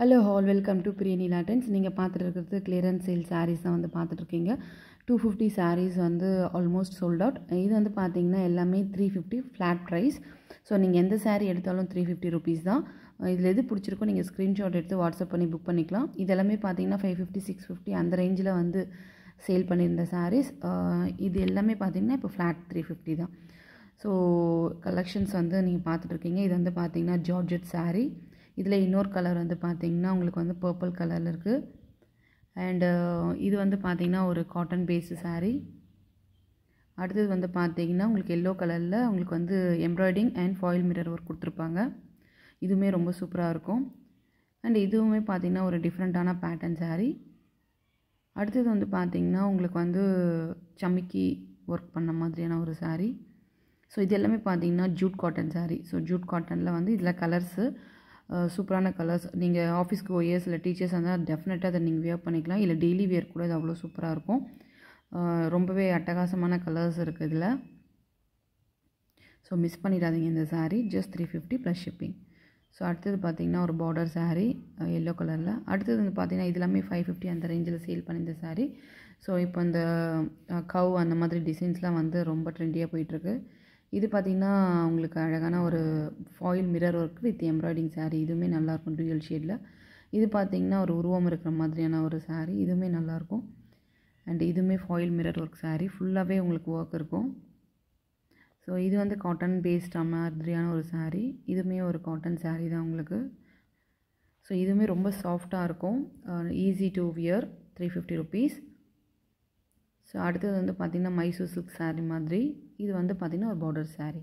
hello all welcome to பிரியனி லாட்டன்ஸ் நீங்கள் பார்த்துட்டு இருக்கிறது கிளியரன்ஸ் சேல் சாரீஸ் தான் வந்து பார்த்துட்ருக்கீங்க டூ ஃபிஃப்டி சாரீஸ் வந்து ஆல்மோஸ்ட் சோல்ட் அவுட் இது வந்து பார்த்தீங்கன்னா எல்லாமே three fifty flat price so நீங்கள் எந்த சாரீ எடுத்தாலும் த்ரீ ஃபிஃப்டி ருபீஸ் தான் இதில் எது பிடிச்சிருக்கோ நீங்கள் ஸ்க்ரீன்ஷாட் எடுத்து வாட்ஸ்அப் பண்ணி புக் பண்ணிக்கலாம் இது எல்லாமே பார்த்தீங்கன்னா ஃபைவ் ஃபிஃப்டி சிக்ஸ் ஃபிஃப்டி அந்த ரேஞ்சில் வந்து சேல் பண்ணியிருந்த சாரீஸ் இது எல்லாமே பார்த்தீங்கன்னா இப்போ ஃப்ளாட் த்ரீ ஃபிஃப்டி தான் ஸோ கலெக்ஷன்ஸ் வந்து நீங்கள் பார்த்துட்ருக்கீங்க இது வந்து பார்த்தீங்கன்னா ஜார்ஜெட் சாரீ இதில் இன்னொரு கலர் வந்து பார்த்திங்கன்னா உங்களுக்கு வந்து பர்பிள் கலரில் இருக்குது அண்டு இது வந்து பார்த்திங்கன்னா ஒரு காட்டன் பேஸு சாரீ அடுத்தது வந்து பார்த்திங்கன்னா உங்களுக்கு எல்லோ கலரில் உங்களுக்கு வந்து embroidering and foil mirror work கொடுத்துருப்பாங்க இதுவுமே ரொம்ப சூப்பராக இருக்கும் அண்ட் இதுவுமே பார்த்திங்கன்னா ஒரு டிஃப்ரெண்ட்டான பேட்டர்ன் சாரீ அடுத்தது வந்து பார்த்திங்கன்னா உங்களுக்கு வந்து சமிக்கி ஒர்க் பண்ண மாதிரியான ஒரு சாரீ ஸோ இது எல்லாமே பார்த்திங்கன்னா jute cotton sari so jute காட்டனில் வந்து இதில் கலர்ஸு சூப்பரான கலர்ஸ் நீங்கள் ஆஃபீஸ்க்கு ஓயர்ஸ் சில டீச்சர்ஸ் இருந்தால் டெஃபினட்டாக அதை நீங்கள் வியர் பண்ணிக்கலாம் இல்லை டெய்லி வியர் கூட இது அவ்வளோ சூப்பராக இருக்கும் ரொம்பவே அட்டகாசமான கலர்ஸ் இருக்குது இதில் ஸோ மிஸ் பண்ணிடாதீங்க இந்த sari just three fifty plus shipping so அடுத்தது பார்த்திங்கன்னா ஒரு பார்டர் சாரீ எல்லோ கலரில் அடுத்தது வந்து பார்த்திங்கன்னா இது எல்லாமே ஃபைவ் ஃபிஃப்டி அந்த ரேஞ்சில் சேல் இந்த சாரீ ஸோ இப்போ இந்த கவ் அந்த மாதிரி டிசைன்ஸ்லாம் வந்து ரொம்ப ட்ரெண்டியாக போயிட்டுருக்கு இது பார்த்திங்கன்னா உங்களுக்கு அழகான ஒரு foil mirror work with embroidering sari இதுவுமே நல்லாயிருக்கும் டூயல் ஷேடில் இது பார்த்திங்கன்னா ஒரு உருவம் இருக்கிற மாதிரியான ஒரு சாரீ இதுவுமே நல்லாயிருக்கும் அண்ட் இதுவுமே ஃபாயில் மிரர் ஒர்க் சாரீ ஃபுல்லாகவே உங்களுக்கு ஒர்க் இருக்கும் ஸோ இது வந்து காட்டன் பேஸ்டாக மாதிரியான ஒரு சாரீ இதுவுமே ஒரு காட்டன் சாரீ தான் உங்களுக்கு ஸோ இதுவுமே ரொம்ப சாஃப்டாக இருக்கும் easy to wear three fifty rupees so அடுத்தது வந்து பார்த்திங்கன்னா மைசூர் சில்க் சாரீ மாதிரி இது வந்து பார்த்திங்கன்னா ஒரு பார்டர் சாரீ